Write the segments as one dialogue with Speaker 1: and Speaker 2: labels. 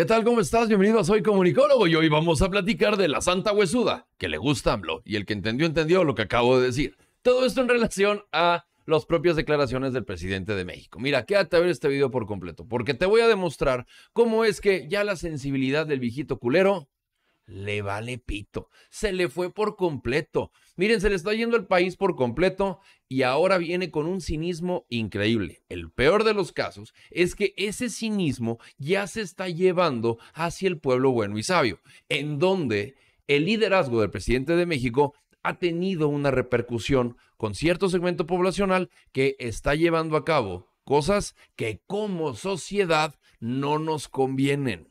Speaker 1: ¿Qué tal? ¿Cómo estás? Bienvenido a Soy Comunicólogo y hoy vamos a platicar de la Santa Huesuda, que le gusta AMLO y el que entendió, entendió lo que acabo de decir. Todo esto en relación a las propias declaraciones del presidente de México. Mira, quédate a ver este video por completo, porque te voy a demostrar cómo es que ya la sensibilidad del viejito culero le vale pito. Se le fue por completo. Miren, se le está yendo el país por completo y ahora viene con un cinismo increíble. El peor de los casos es que ese cinismo ya se está llevando hacia el pueblo bueno y sabio, en donde el liderazgo del presidente de México ha tenido una repercusión con cierto segmento poblacional que está llevando a cabo cosas que como sociedad no nos convienen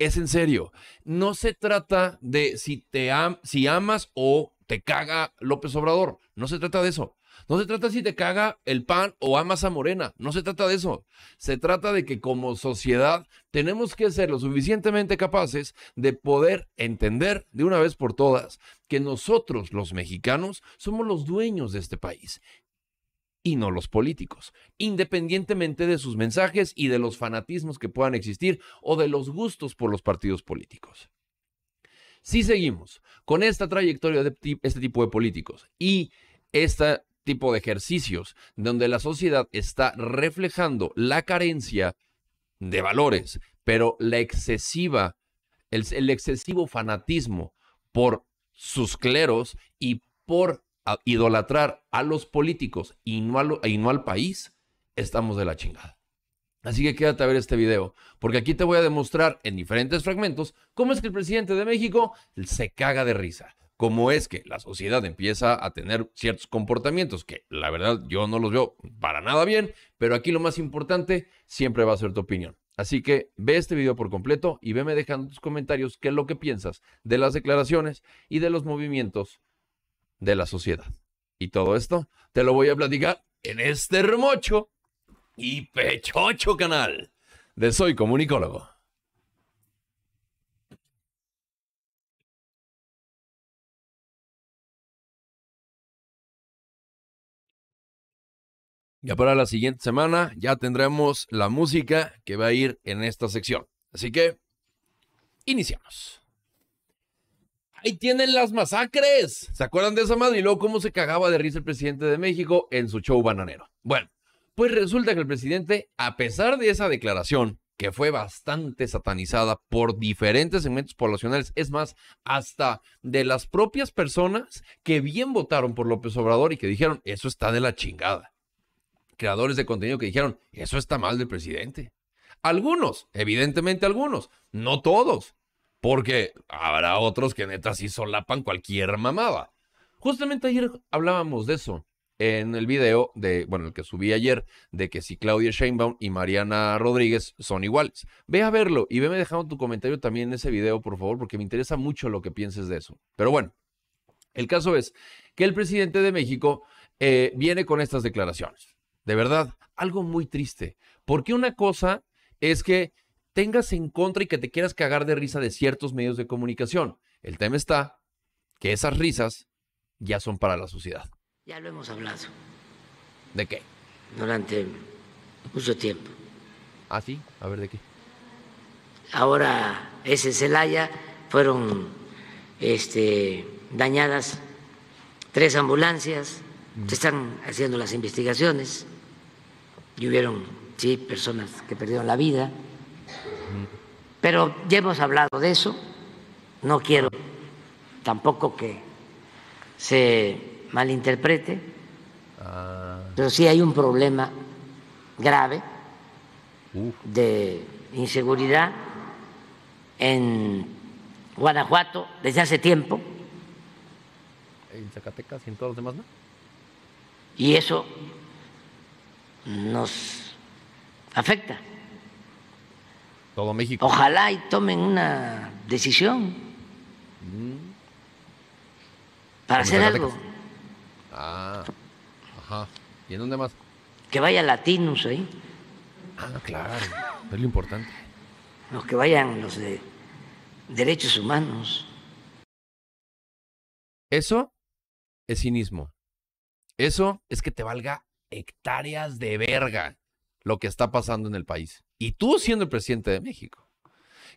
Speaker 1: es en serio. No se trata de si, te am si amas o te caga López Obrador. No se trata de eso. No se trata si te caga el pan o amas a Morena. No se trata de eso. Se trata de que como sociedad tenemos que ser lo suficientemente capaces de poder entender de una vez por todas que nosotros los mexicanos somos los dueños de este país y no los políticos, independientemente de sus mensajes y de los fanatismos que puedan existir o de los gustos por los partidos políticos. Si seguimos con esta trayectoria de este tipo de políticos y este tipo de ejercicios donde la sociedad está reflejando la carencia de valores, pero la excesiva, el excesivo fanatismo por sus cleros y por a idolatrar a los políticos y no, y no al país, estamos de la chingada. Así que quédate a ver este video, porque aquí te voy a demostrar en diferentes fragmentos cómo es que el presidente de México se caga de risa, cómo es que la sociedad empieza a tener ciertos comportamientos que la verdad yo no los veo para nada bien, pero aquí lo más importante siempre va a ser tu opinión. Así que ve este video por completo y veme dejando tus comentarios qué es lo que piensas de las declaraciones y de los movimientos de la sociedad. Y todo esto te lo voy a platicar en este remocho y pechocho canal de Soy Comunicólogo. Ya para la siguiente semana ya tendremos la música que va a ir en esta sección. Así que, iniciamos ahí tienen las masacres. ¿Se acuerdan de esa madre? Y luego cómo se cagaba de risa el presidente de México en su show bananero. Bueno, pues resulta que el presidente, a pesar de esa declaración, que fue bastante satanizada por diferentes segmentos poblacionales, es más, hasta de las propias personas que bien votaron por López Obrador y que dijeron, eso está de la chingada. Creadores de contenido que dijeron, eso está mal del presidente. Algunos, evidentemente algunos, no todos, porque habrá otros que neta sí solapan cualquier mamada. Justamente ayer hablábamos de eso en el video de, bueno, el que subí ayer, de que si Claudia Sheinbaum y Mariana Rodríguez son iguales. Ve a verlo y veme dejando tu comentario también en ese video, por favor, porque me interesa mucho lo que pienses de eso. Pero bueno, el caso es que el presidente de México eh, viene con estas declaraciones. De verdad, algo muy triste. Porque una cosa es que tengas en contra y que te quieras cagar de risa de ciertos medios de comunicación. El tema está que esas risas ya son para la sociedad.
Speaker 2: Ya lo hemos hablado. ¿De qué? Durante mucho tiempo.
Speaker 1: ¿Ah, sí? A ver, ¿de qué?
Speaker 2: Ahora ese Celaya fueron este, dañadas tres ambulancias, mm. se están haciendo las investigaciones y hubieron, sí, personas que perdieron la vida. Pero ya hemos hablado de eso, no quiero tampoco que se malinterprete, ah. pero sí hay un problema grave de inseguridad en Guanajuato desde hace tiempo. En Zacatecas y en todos los demás, ¿no? Y eso nos afecta. Todo México. Ojalá y tomen una decisión para hacer algo. Ah, ajá. ¿Y en dónde más? Que vaya Latinos ahí. Ah, claro. Es lo importante. Los que vayan los de derechos humanos.
Speaker 1: Eso es cinismo. Eso es que te valga hectáreas de verga lo que está pasando en el país y tú siendo el presidente de México,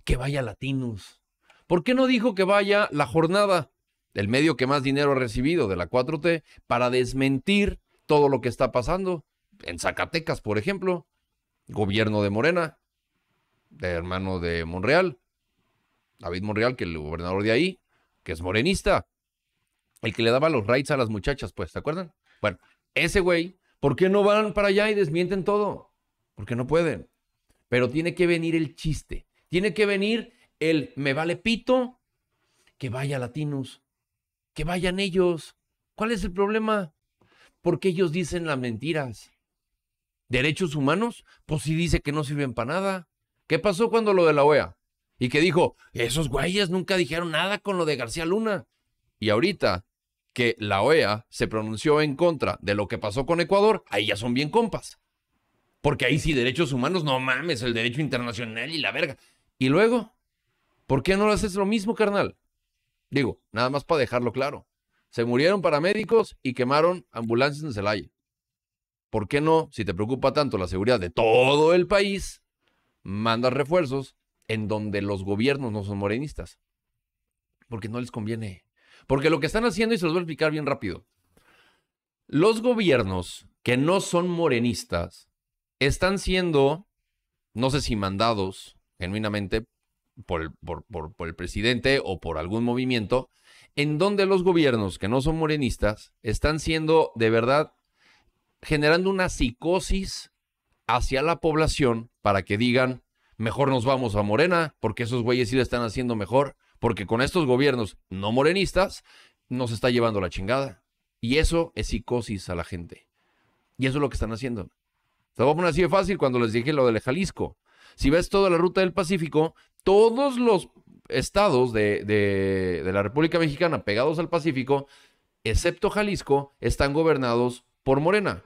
Speaker 1: que vaya Latinos. ¿Por qué no dijo que vaya la jornada, el medio que más dinero ha recibido de la 4T, para desmentir todo lo que está pasando? En Zacatecas, por ejemplo, gobierno de Morena, de hermano de Monreal, David Monreal, que es el gobernador de ahí, que es morenista, el que le daba los rights a las muchachas, pues, ¿te acuerdan? Bueno, ese güey, ¿por qué no van para allá y desmienten todo? Porque no pueden. Pero tiene que venir el chiste. Tiene que venir el me vale pito, que vaya latinos, que vayan ellos. ¿Cuál es el problema? Porque ellos dicen las mentiras. Derechos humanos, pues si dice que no sirven para nada. ¿Qué pasó cuando lo de la OEA? Y que dijo, esos güeyes nunca dijeron nada con lo de García Luna. Y ahorita que la OEA se pronunció en contra de lo que pasó con Ecuador, ahí ya son bien compas. Porque ahí sí, derechos humanos, no mames, el derecho internacional y la verga. Y luego, ¿por qué no lo haces lo mismo, carnal? Digo, nada más para dejarlo claro. Se murieron paramédicos y quemaron ambulancias en Celaya. ¿Por qué no, si te preocupa tanto la seguridad de todo el país, mandas refuerzos en donde los gobiernos no son morenistas? Porque no les conviene. Porque lo que están haciendo, y se los voy a explicar bien rápido, los gobiernos que no son morenistas están siendo, no sé si mandados genuinamente por el, presidente o por algún movimiento, en donde los gobiernos que no son morenistas están siendo de verdad generando una psicosis hacia la población para que digan, mejor nos vamos a Morena, porque esos güeyes sí le están haciendo mejor, porque con estos gobiernos no morenistas nos está llevando la chingada. Y eso es psicosis a la gente. Y eso es lo que están haciendo. Se va a poner así de fácil cuando les dije lo del Jalisco. Si ves toda la ruta del Pacífico, todos los estados de, de la República Mexicana pegados al Pacífico, excepto Jalisco, están gobernados por Morena.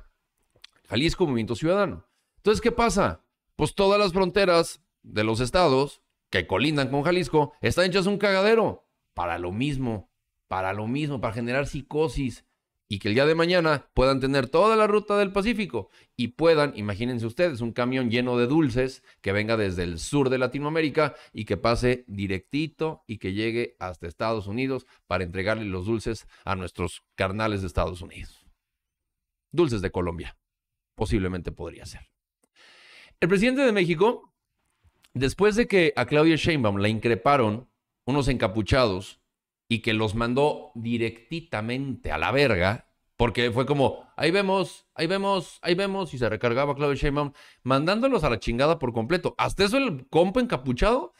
Speaker 1: Jalisco Movimiento Ciudadano. Entonces, ¿qué pasa? Pues todas las fronteras de los estados que colindan con Jalisco están hechas un cagadero. Para lo mismo, para lo mismo, para generar psicosis y que el día de mañana puedan tener toda la ruta del Pacífico y puedan, imagínense ustedes, un camión lleno de dulces que venga desde el sur de Latinoamérica y que pase directito y que llegue hasta Estados Unidos para entregarle los dulces a nuestros carnales de Estados Unidos. Dulces de Colombia, posiblemente podría ser. El presidente de México, después de que a Claudia Sheinbaum la increparon unos encapuchados y que los mandó directitamente a la verga, porque fue como, ahí vemos, ahí vemos, ahí vemos, y se recargaba Claudio Sheinbaum, mandándolos a la chingada por completo. Hasta eso el compo encapuchado,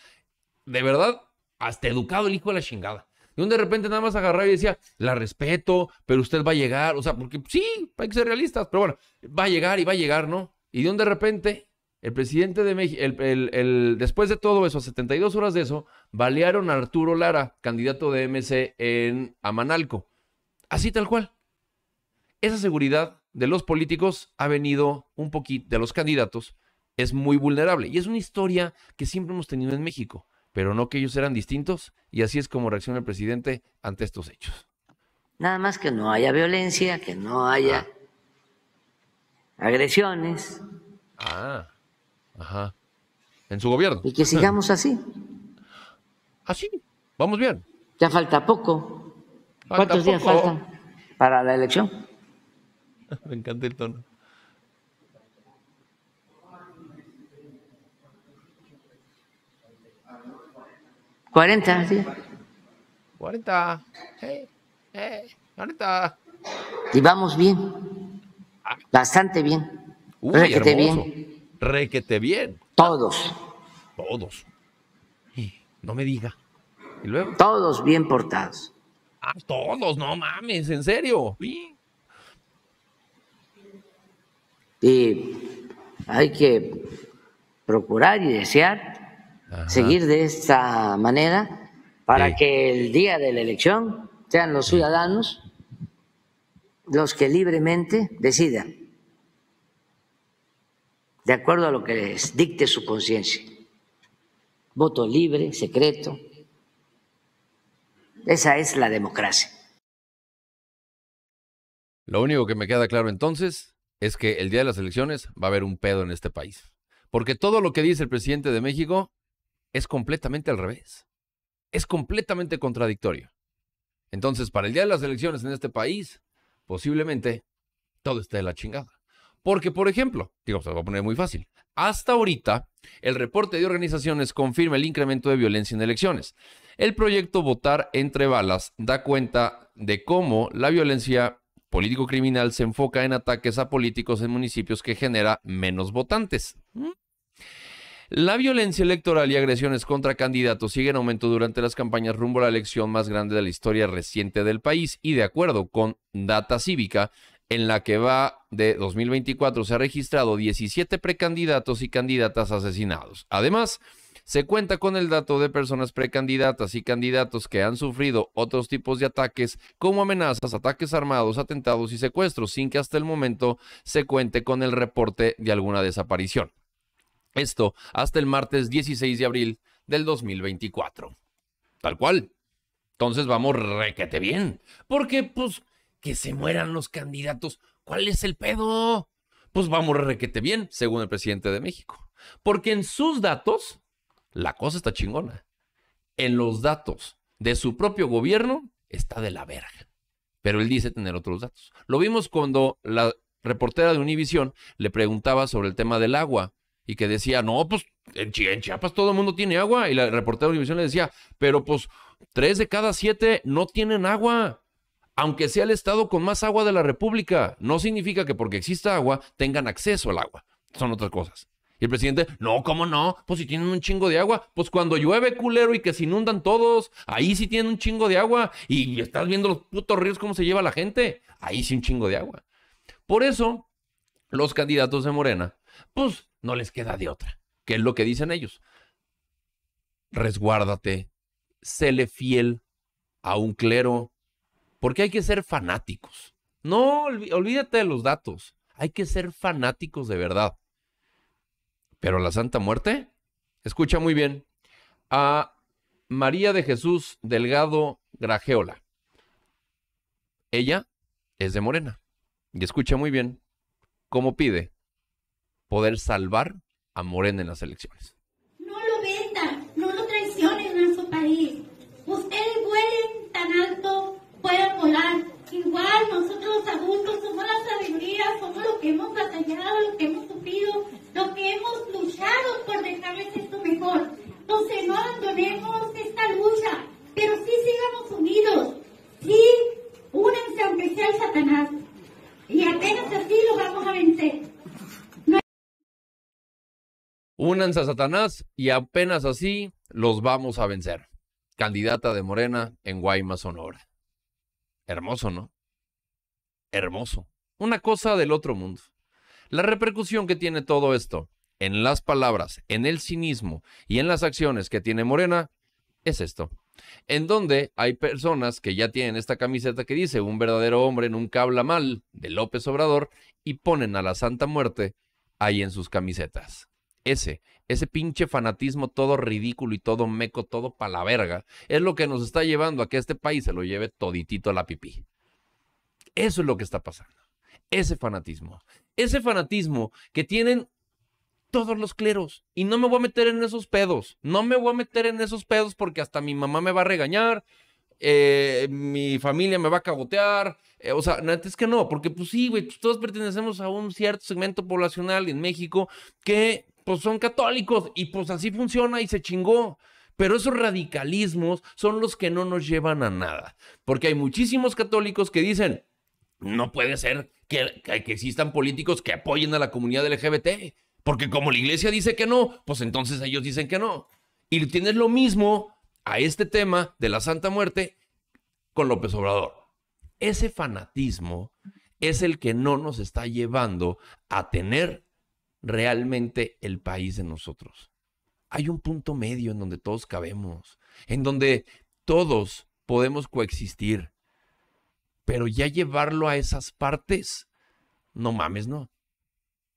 Speaker 1: de verdad, hasta educado el hijo de la chingada. Y un de repente nada más agarraba y decía, la respeto, pero usted va a llegar, o sea, porque sí, hay que ser realistas, pero bueno, va a llegar y va a llegar, ¿no? Y de un de repente el presidente de México, después de todo eso, a 72 horas de eso, balearon a Arturo Lara, candidato de MC en Amanalco. Así tal cual. Esa seguridad de los políticos ha venido un poquito, de los candidatos, es muy vulnerable. Y es una historia que siempre hemos tenido en México, pero no que ellos eran distintos. Y así es como reacciona el presidente ante estos hechos.
Speaker 2: Nada más que no haya violencia, que no haya ah. agresiones. Ah. Ajá. En su gobierno. Y que sigamos así. Así, vamos bien. Ya falta poco. ¿Cuántos días faltan para la elección? Me encanta el tono. ¿40 sí.
Speaker 1: 40. Hey, eh,
Speaker 2: 40. Y vamos bien. Ah. Bastante bien. Uy, bien requete bien. Todos. Todos. No me diga. ¿Y luego? Todos bien portados. Ah,
Speaker 1: todos, no mames, en serio.
Speaker 2: Y hay que procurar y desear seguir de esta manera para que el día de la elección sean los ciudadanos los que libremente decidan de acuerdo a lo que les dicte su conciencia. Voto libre, secreto. Esa es la democracia.
Speaker 1: Lo único que me queda claro entonces es que el día de las elecciones va a haber un pedo en este país. Porque todo lo que dice el presidente de México es completamente al revés. Es completamente contradictorio. Entonces, para el día de las elecciones en este país, posiblemente todo esté de la chingada. Porque, por ejemplo, digo, se lo voy a poner muy fácil. Hasta ahorita, el reporte de organizaciones confirma el incremento de violencia en elecciones. El proyecto Votar entre balas da cuenta de cómo la violencia político-criminal se enfoca en ataques a políticos en municipios que genera menos votantes. La violencia electoral y agresiones contra candidatos siguen en aumento durante las campañas rumbo a la elección más grande de la historia reciente del país y de acuerdo con Data Cívica, en la que va de 2024 se ha registrado 17 precandidatos y candidatas asesinados. Además, se cuenta con el dato de personas precandidatas y candidatos que han sufrido otros tipos de ataques como amenazas, ataques armados, atentados y secuestros, sin que hasta el momento se cuente con el reporte de alguna desaparición. Esto hasta el martes 16 de abril del 2024. Tal cual. Entonces vamos requete bien. Porque, pues, que se mueran los candidatos. ¿Cuál es el pedo? Pues vamos requete bien, según el presidente de México. Porque en sus datos, la cosa está chingona. En los datos de su propio gobierno, está de la verga. Pero él dice tener otros datos. Lo vimos cuando la reportera de Univisión le preguntaba sobre el tema del agua y que decía, no, pues en, Chiapas todo el mundo tiene agua. Y la reportera de Univisión le decía, pero pues tres de cada siete no tienen agua aunque sea el estado con más agua de la República. No significa que porque exista agua tengan acceso al agua. Son otras cosas. Y el presidente, no, ¿cómo no? Pues si tienen un chingo de agua, pues cuando llueve culero y que se inundan todos, ahí sí tienen un chingo de agua y estás viendo los putos ríos cómo se lleva la gente, ahí sí un chingo de agua. Por eso, los candidatos de Morena, pues no les queda de otra, que es lo que dicen ellos. Resguárdate, séle fiel a un clero, porque hay que ser fanáticos. No, olvídate de los datos. Hay que ser fanáticos de verdad. Pero la Santa Muerte, escucha muy bien. A María de Jesús Delgado Grajeola. Ella es de Morena. Y escucha muy bien cómo pide poder salvar a Morena en las elecciones.
Speaker 2: hemos batallado, lo que hemos sufrido, lo que hemos luchado por dejarles esto mejor. Entonces no abandonemos esta lucha, pero sí sigamos unidos, sí únanse aunque sea el Satanás. Y apenas así lo vamos a vencer.
Speaker 1: Únanse a Satanás y apenas así los vamos a vencer. Candidata de Morena en Guaymas, Sonora. Hermoso, ¿no? Hermoso. Una cosa del otro mundo. La repercusión que tiene todo esto en las palabras, en el cinismo y en las acciones que tiene Morena es esto. En donde hay personas que ya tienen esta camiseta que dice un verdadero hombre nunca habla mal de López Obrador y ponen a la Santa Muerte ahí en sus camisetas. Ese, ese pinche fanatismo todo ridículo y todo meco, todo pa' la verga, es lo que nos está llevando a que este país se lo lleve toditito a la pipí. Eso es lo que está pasando ese fanatismo. Ese fanatismo que tienen todos los cleros. Y no me voy a meter en esos pedos. No me voy a meter en esos pedos porque hasta mi mamá me va a regañar. Eh, mi familia me va a cagotear. Eh, o sea, es que no, porque pues sí, güey, todos pertenecemos a un cierto segmento poblacional en México que pues son católicos y pues así funciona y se chingó. Pero esos radicalismos son los que no nos llevan a nada. Porque hay muchísimos católicos que dicen, no puede ser que, existan políticos que apoyen a la comunidad LGBT. Porque como la iglesia dice que no, pues entonces ellos dicen que no. Y tienes lo mismo a este tema de la Santa Muerte con López Obrador. Ese fanatismo es el que no nos está llevando a tener realmente el país de nosotros. Hay un punto medio en donde todos cabemos, en donde todos podemos coexistir, pero ya llevarlo a esas partes, no mames, no.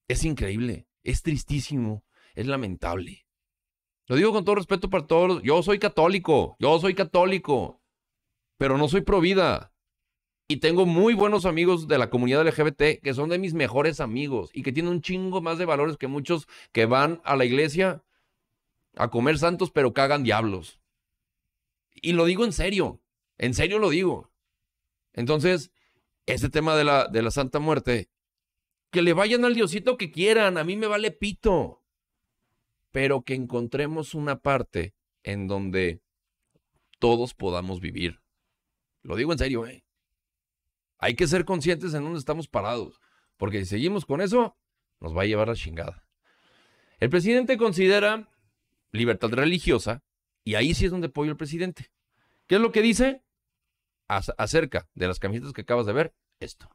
Speaker 1: Es increíble, es tristísimo, es lamentable. Lo digo con todo respeto para todos. Yo soy católico, yo soy católico, pero no soy pro vida. Y tengo muy buenos amigos de la comunidad LGBT que son de mis mejores amigos y que tienen un chingo más de valores que muchos que van a la iglesia a comer santos pero cagan diablos. Y lo digo en serio, en serio lo digo. Entonces, ese tema de la, de la Santa Muerte, que le vayan al Diosito que quieran, a mí me vale pito, pero que encontremos una parte en donde todos podamos vivir. Lo digo en serio, ¿eh? Hay que ser conscientes en dónde estamos parados, porque si seguimos con eso, nos va a llevar la chingada. El presidente considera libertad religiosa, y ahí sí es donde apoyo el presidente. ¿Qué es lo que dice? acerca de las
Speaker 2: camisetas que acabas de ver esto?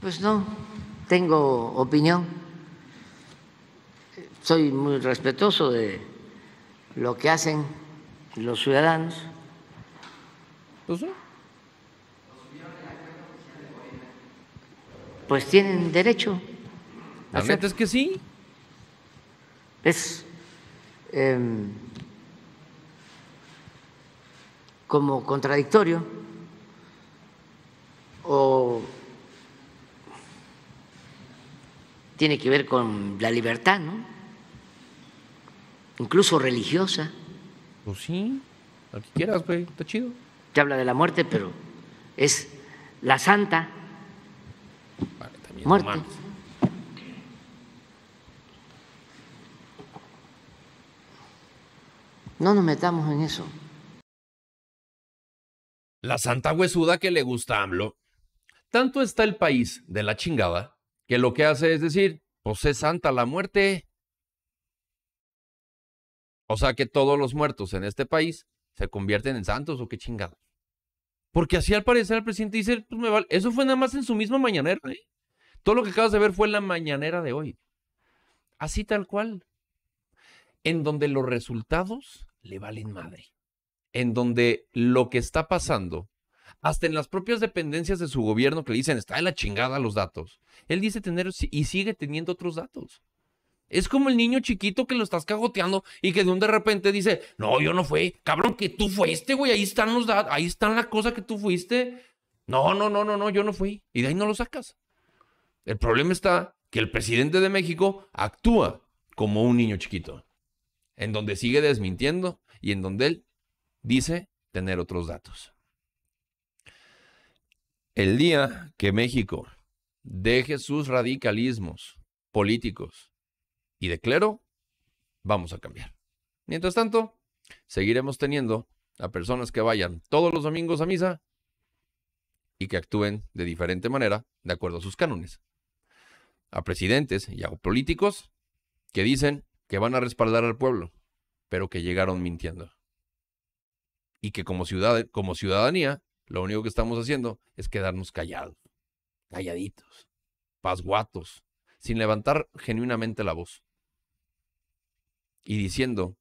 Speaker 2: Pues no, tengo opinión. Soy muy respetuoso de lo que hacen los ciudadanos. Pues, pues tienen derecho. La es que sí. Es em, como contradictorio o tiene que ver con la libertad, ¿no? Incluso religiosa. Pues sí, lo que quieras, güey, está chido. Te habla de la muerte, pero es la santa vale, muerte. No nos metamos en eso.
Speaker 1: La santa huesuda que le gusta a AMLO tanto está el país de la chingada que lo que hace es decir, pues es santa la muerte. O sea que todos los muertos en este país se convierten en santos o qué chingada. Porque así al parecer el presidente dice, pues me vale. Eso fue nada más en su misma mañanera. ¿eh? Todo lo que acabas de ver fue en la mañanera de hoy. Así tal cual. En donde los resultados le valen madre. En donde lo que está pasando hasta en las propias dependencias de su gobierno que le dicen, está de la chingada los datos. Él dice tener y sigue teniendo otros datos. Es como el niño chiquito que lo estás cagoteando y que de un de repente dice, no, yo no fui, cabrón, que tú fuiste, güey, ahí están los datos, ahí están la cosa que tú fuiste. No, no, no, no, no, yo no fui. Y de ahí no lo sacas. El problema está que el presidente de México actúa como un niño chiquito, en donde sigue desmintiendo y en donde él dice tener otros datos. El día que México deje sus radicalismos políticos y de clero, vamos a cambiar. Mientras tanto, seguiremos teniendo a personas que vayan todos los domingos a misa y que actúen de diferente manera de acuerdo a sus cánones. A presidentes y a políticos que dicen que van a respaldar al pueblo, pero que llegaron mintiendo. Y que como, ciudad como ciudadanía lo único que estamos haciendo es quedarnos callados,
Speaker 2: calladitos,
Speaker 1: pasguatos, sin levantar genuinamente la voz. Y diciendo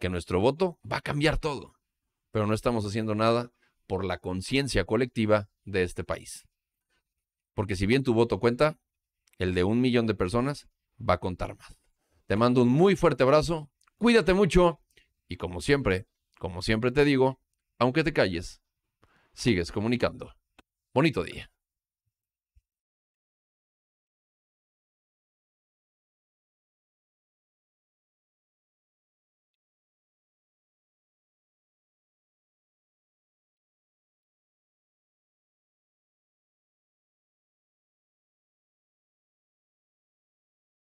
Speaker 1: que nuestro voto va a cambiar todo, pero no estamos haciendo nada por la conciencia colectiva de este país. Porque si bien tu voto cuenta, el de un millón de personas va a contar más. Te mando un muy fuerte abrazo, cuídate mucho y como siempre, como siempre te digo, aunque te calles, sigues comunicando.
Speaker 2: Bonito día.